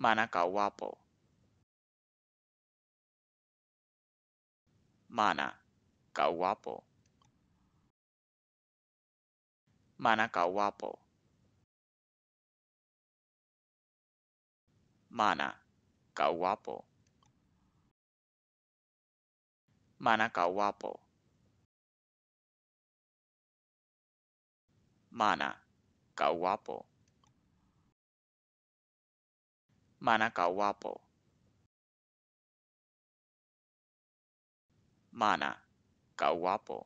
Manakawapo. Mana Kawapo. Mana kawapo. Mana Kawapo. Mana Kawapo. Manakawapo. Mana Kawapo.